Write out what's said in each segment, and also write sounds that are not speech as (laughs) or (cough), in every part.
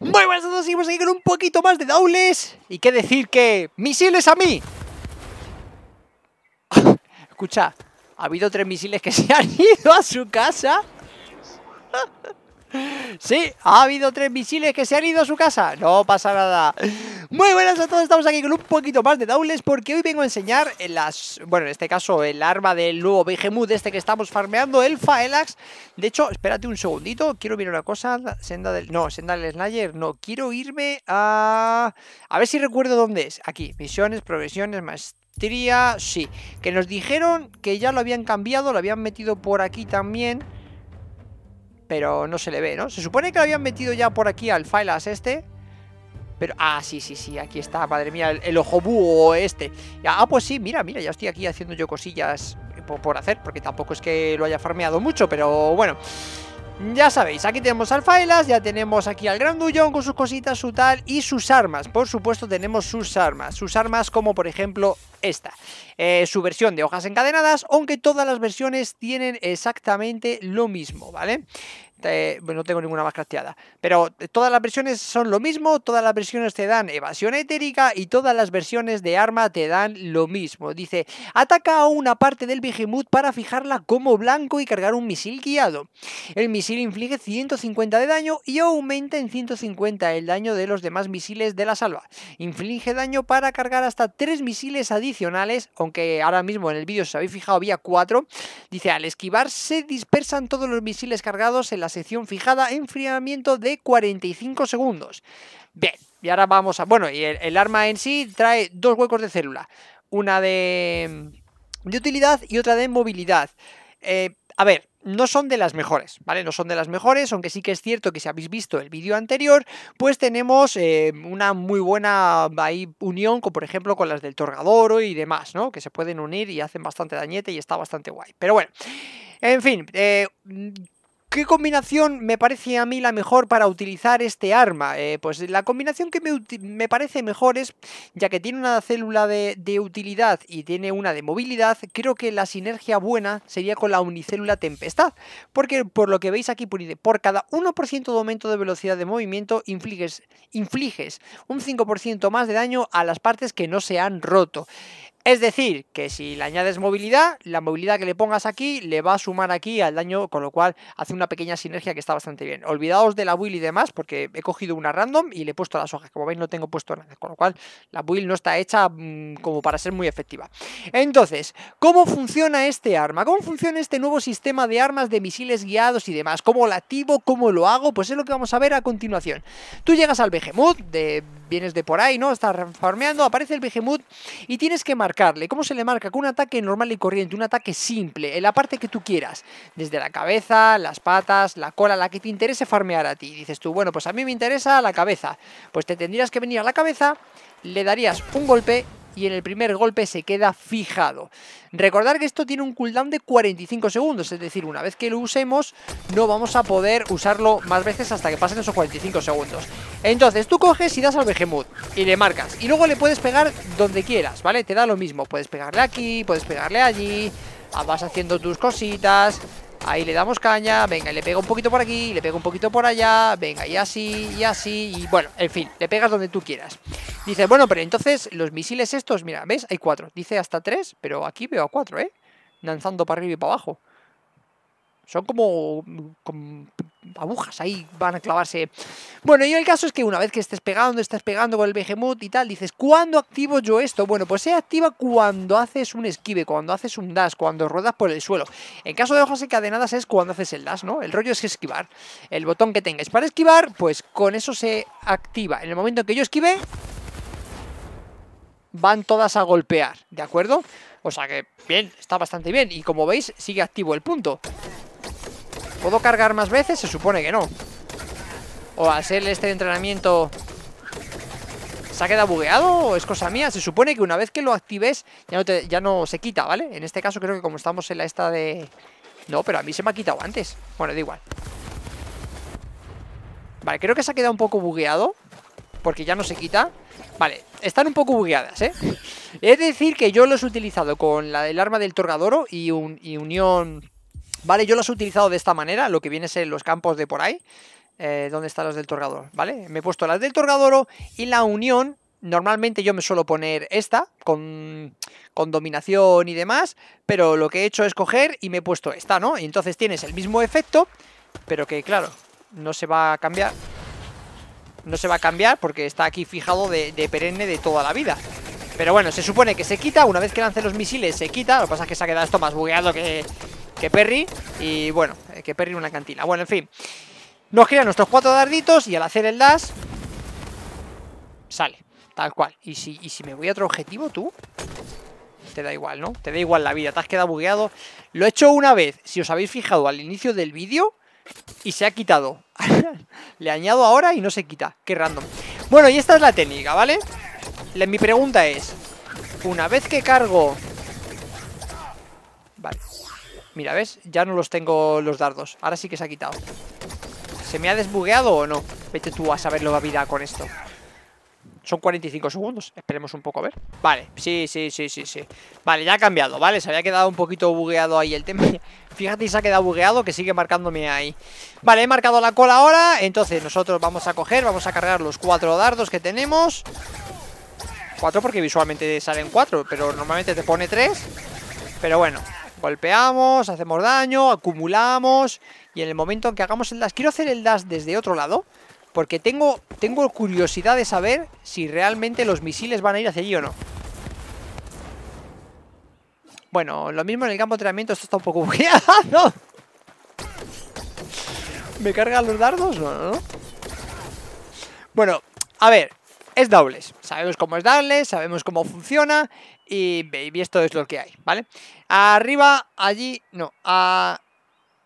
Muy buenas a seguimos aquí con un poquito más de doubles. Y qué decir que... ¡Misiles a mí! (laughs) Escucha, ha habido tres misiles que (laughs) se han ido a su casa (laughs) Sí, ha habido tres misiles que se han ido a su casa No pasa nada muy buenas a todos, estamos aquí con un poquito más de doubles porque hoy vengo a enseñar las, bueno, en este caso el arma del nuevo Behemoth este que estamos farmeando, el Faelax. De hecho, espérate un segundito, quiero ver una cosa, senda del, no, senda del Slayer, no, quiero irme a, a ver si recuerdo dónde es, aquí, misiones, progresiones, maestría sí, que nos dijeron que ya lo habían cambiado, lo habían metido por aquí también, pero no se le ve, ¿no? Se supone que lo habían metido ya por aquí al Filas este, ah, sí, sí, sí, aquí está, madre mía, el, ojo búho este. Ah, pues sí, mira, mira, ya estoy aquí haciendo yo cosillas eh, por, hacer, porque tampoco es que lo haya farmeado mucho, pero bueno. Ya sabéis, aquí tenemos al Failas, ya tenemos aquí al Grandullón con sus cositas, su tal y sus armas. Por supuesto tenemos sus armas, sus armas como por ejemplo esta. Eh, su versión de hojas encadenadas, aunque todas las versiones tienen exactamente lo mismo, ¿vale? Pues no tengo ninguna más crafteada. Pero eh, todas las versiones son lo mismo, todas las versiones te dan evasión etérica y todas las versiones de arma te dan lo mismo. Dice, ataca a una parte del Behemoth para fijarla como blanco y cargar un misil guiado. El misil inflige 150 de daño y aumenta en 150 el daño de los demás misiles de la salva. Inflige daño para cargar hasta 3 misiles adicionales, aunque ahora mismo en el vídeo se os habéis fijado había 4. Dice, al esquivar se dispersan todos los misiles cargados en las sección fijada enfriamiento de 45 segundos. Bien, y ahora vamos a... Bueno, y el, arma en sí trae dos huecos de célula. Una de, de utilidad y otra de movilidad. Eh, a ver, no son de las mejores, ¿vale? No son de las mejores, aunque sí que es cierto que si habéis visto el vídeo anterior, pues tenemos eh, una muy buena ahí, unión, como por ejemplo, con las del Torgadoro y demás, ¿no? Que se pueden unir y hacen bastante dañete y está bastante guay. Pero bueno, en fin, eh, ¿Qué combinación me parece a mí la mejor para utilizar este arma? Eh, pues la combinación que me, parece mejor es, ya que tiene una célula de, utilidad y tiene una de movilidad, creo que la sinergia buena sería con la unicélula tempestad, porque por lo que veis aquí, por cada 1% de aumento de velocidad de movimiento, infliges, infliges un 5% más de daño a las partes que no se han roto. Es decir, que si le añades movilidad, la movilidad que le pongas aquí le va a sumar aquí al daño, con lo cual hace una pequeña sinergia que está bastante bien. Olvidaos de la build y demás, porque he cogido una random y le he puesto las hojas. Como veis, no tengo puesto nada, con lo cual la build no está hecha mm, como para ser muy efectiva. Entonces, ¿cómo funciona este arma? ¿Cómo funciona este nuevo sistema de armas de misiles guiados y demás? ¿Cómo lo activo? ¿Cómo lo hago? Pues es lo que vamos a ver a continuación. Tú llegas al Behemoth, vienes de por ahí, ¿no? Estás reformeando aparece el Behemoth y tienes que marcar ¿Cómo se le marca? Con un ataque normal y corriente, un ataque simple, en la parte que tú quieras. Desde la cabeza, las patas, la cola, la que te interese farmear a ti. Dices tú, bueno, pues a mí me interesa la cabeza. Pues te tendrías que venir a la cabeza, le darías un golpe y en el primer golpe se queda fijado. Recordar que esto tiene un cooldown de 45 segundos, es decir, una vez que lo usemos no vamos a poder usarlo más veces hasta que pasen esos 45 segundos. Entonces tú coges y das al Behemoth y le marcas y luego le puedes pegar donde quieras, ¿vale? Te da lo mismo, puedes pegarle aquí, puedes pegarle allí, vas haciendo tus cositas... Ahí le damos caña, venga, y le pega un poquito por aquí, le pega un poquito por allá, venga, y así, y así, y bueno, en fin, le pegas donde tú quieras. Dice, bueno, pero entonces los misiles estos, mira, ¿ves? Hay cuatro. Dice hasta tres, pero aquí veo a cuatro, ¿eh? Lanzando para arriba y para abajo. Son como, agujas ahí, van a clavarse. Bueno, y el caso es que una vez que estés pegando, estás pegando con el behemoth y tal, dices, ¿cuándo activo yo esto? Bueno, pues se activa cuando haces un esquive, cuando haces un dash, cuando ruedas por el suelo. En caso de hojas encadenadas es cuando haces el dash, ¿no? El rollo es esquivar. El botón que tengáis para esquivar, pues con eso se activa. En el momento en que yo esquive, van todas a golpear, ¿de acuerdo? O sea que, bien, está bastante bien. Y como veis, sigue activo el punto. ¿Puedo cargar más veces? Se supone que no ¿O hacer este entrenamiento se ha quedado bugueado? ¿O es cosa mía? Se supone que una vez que lo actives ya no, se quita, ¿vale? En este caso creo que como estamos en la esta de... No, pero a mí se me ha quitado antes Bueno, da igual Vale, creo que se ha quedado un poco bugueado Porque ya no se quita Vale, están un poco bugueadas, ¿eh? (laughs) Es decir que yo los he utilizado con la, del arma del Torgadoro y, un, y Unión ¿Vale? Yo las he utilizado de esta manera, lo que viene es ser los campos de por ahí. Eh, ¿Dónde están las del Torgador? ¿Vale? Me he puesto las del Torgadoro y la unión. Normalmente yo me suelo poner esta con, con dominación y demás, pero lo que he hecho es coger y me he puesto esta, ¿no? Y entonces tienes el mismo efecto, pero que claro, no se va a cambiar. No se va a cambiar porque está aquí fijado de, de perenne de toda la vida. Pero bueno, se supone que se quita, una vez que lance los misiles se quita, lo que pasa es que se ha quedado esto más bugueado que, que Perry. Y bueno, eh, que Perry una cantina. Bueno, en fin. Nos crean nuestros cuatro darditos y al hacer el dash... Sale, tal cual. ¿Y si, si me voy a otro objetivo, tú? Te da igual, ¿no? Te da igual la vida, te has quedado bugueado. Lo he hecho una vez, si os habéis fijado al inicio del vídeo, y se ha quitado. (laughs) Le añado ahora y no se quita. Qué random. Bueno, y esta es la técnica, ¿vale? mi pregunta es, una vez que cargo Mira, ¿ves? Ya no los tengo los dardos. Ahora sí que se ha quitado. ¿Se me ha desbugueado o no? Vete tú a saberlo a vida con esto. Son 45 segundos. Esperemos un poco a ver. Vale, sí, sí, sí, sí, sí. Vale, ya ha cambiado, ¿vale? Se había quedado un poquito bugueado ahí el tema. (laughs) Fíjate, se ha quedado bugueado que sigue marcándome ahí. Vale, he marcado la cola ahora. Entonces nosotros vamos a coger, vamos a cargar los cuatro dardos que tenemos. Cuatro porque visualmente salen cuatro, pero normalmente te pone tres. Pero bueno, Golpeamos, hacemos daño, acumulamos y en el momento en que hagamos el dash... Quiero hacer el dash desde otro lado porque tengo, tengo curiosidad de saber si realmente los misiles van a ir hacia allí o no. Bueno, lo mismo en el campo de entrenamiento, esto está un poco (laughs) bugueado. ¿Me cargan los dardos? No, no. Bueno, a ver, es dobles, Sabemos cómo es darle, sabemos cómo funciona y baby, esto es lo que hay, ¿vale? Arriba, allí, no, a...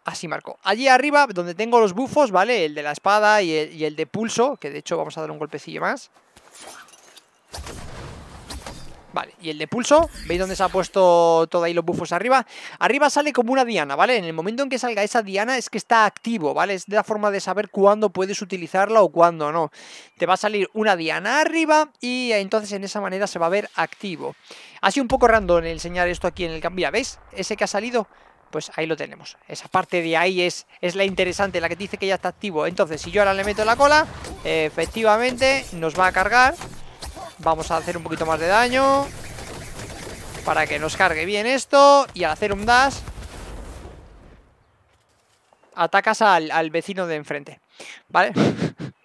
Así marco. Allí arriba, donde tengo los bufos, ¿vale? El de la espada y el de pulso, que de hecho vamos a dar un golpecillo más. Vale, y el de pulso, ¿veis dónde se ha puesto todo ahí los bufos arriba? Arriba sale como una diana, ¿vale? En el momento en que salga esa diana es que está activo, ¿vale? Es de la forma de saber cuándo puedes utilizarla o cuándo no. Te va a salir una diana arriba y entonces en esa manera se va a ver activo. Ha sido un poco random enseñar esto aquí en el cambio, ¿veis? Ese que ha salido pues ahí lo tenemos. Esa parte de ahí es, es, la interesante, la que dice que ya está activo. Entonces, si yo ahora le meto la cola, efectivamente nos va a cargar Vamos a hacer un poquito más de daño Para que nos cargue bien esto Y al hacer un dash Atacas al, al vecino de enfrente ¿Vale? (laughs)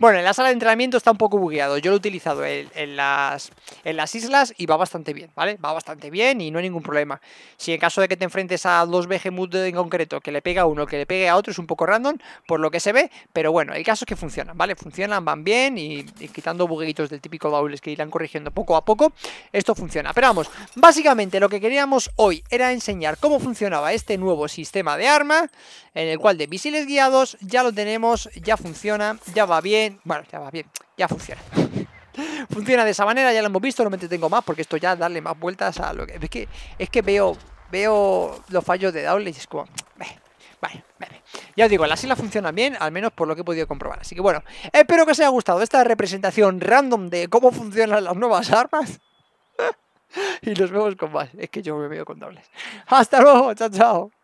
Bueno, en la sala de entrenamiento está un poco bugueado. Yo lo he utilizado en, las, en las islas y va bastante bien, ¿vale? Va bastante bien y no hay ningún problema. Si en caso de que te enfrentes a dos Behemoth en concreto, que le pega a uno, que le pegue a otro, es un poco random, por lo que se ve, pero bueno, el caso es que funcionan, ¿vale? Funcionan, van bien y, quitando bugueitos del típico baúles que irán corrigiendo poco a poco, esto funciona. Pero vamos, básicamente lo que queríamos hoy era enseñar cómo funcionaba este nuevo sistema de arma, en el cual de misiles guiados ya lo tenemos, ya funciona, ya va bien, bueno, ya va bien. Ya funciona. (laughs) funciona de esa manera, ya lo hemos visto, no me entretengo más porque esto ya darle más vueltas a lo que... Es que, es que veo, veo los fallos de Dowley y es como... Vale, vale. Ya os digo, las islas funciona bien, al menos por lo que he podido comprobar. Así que bueno, espero que os haya gustado esta representación random de cómo funcionan las nuevas armas. (laughs) y nos vemos con más. Es que yo me veo con dobles. Hasta luego, chao, chao.